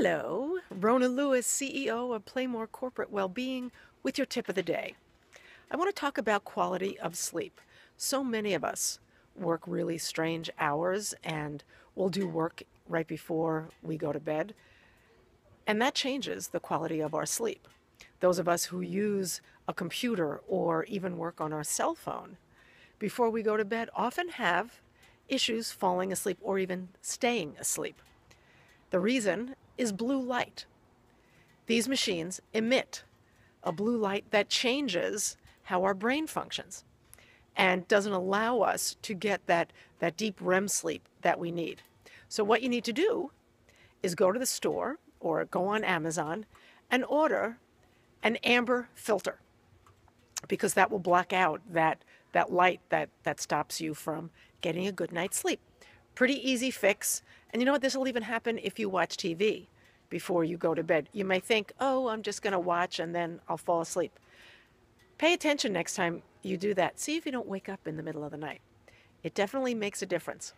Hello, Rona Lewis, CEO of Playmore Corporate Wellbeing, with your tip of the day. I want to talk about quality of sleep. So many of us work really strange hours and we'll do work right before we go to bed. And that changes the quality of our sleep. Those of us who use a computer or even work on our cell phone before we go to bed often have issues falling asleep or even staying asleep. The reason is blue light. These machines emit a blue light that changes how our brain functions and doesn't allow us to get that, that deep REM sleep that we need. So, what you need to do is go to the store or go on Amazon and order an amber filter because that will block out that, that light that, that stops you from getting a good night's sleep. Pretty easy fix. And you know what? This will even happen if you watch TV before you go to bed. You may think, oh, I'm just going to watch and then I'll fall asleep. Pay attention next time you do that. See if you don't wake up in the middle of the night. It definitely makes a difference.